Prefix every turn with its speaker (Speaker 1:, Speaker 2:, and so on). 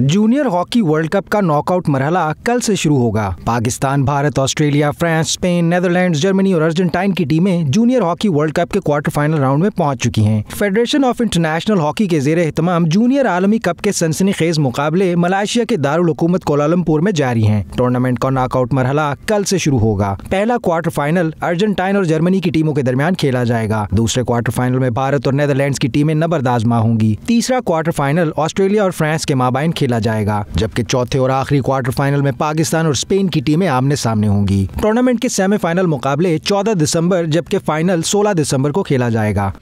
Speaker 1: junior hockey world cup का knockout मरहला कल से शुरू होगा Pakistan Bharat Australia France Spain Netherlands Germany और अर्जेंटाइन की टीमें जूनियर हॉकी वर्ल्ड कप के क्वार्टर फाइनल राउंड में पहुंच चुकी हैं फेडरेशन ऑफ इंटरनेशनल हॉकी के जेर एहतमाम जूनियर आलमी कप के सनसनी खेज मुकाबले मलाशिया के दारकूमत कोलालमपुर में जारी है टूर्नामेंट का नॉकआउट मरहला कल ऐसी शुरू होगा पहला क्वार्टर फाइनल अर्जेंटाइन और जर्मनी की टीमों के दरमियान खेला जाएगा दूसरे क्वार्टर फाइनल में भारत और नेदरलैंड की टीमें नबरदाजमा होंगी तीसरा क्वार्टर फाइनल ऑस्ट्रेलिया और फ्रांस के माबाइन खेल खेला जाएगा जबकि चौथे और आखिरी क्वार्टर फाइनल में पाकिस्तान और स्पेन की टीमें आमने सामने होंगी टूर्नामेंट के सेमीफाइनल मुकाबले चौदह दिसंबर जबकि फाइनल सोलह दिसंबर को खेला जाएगा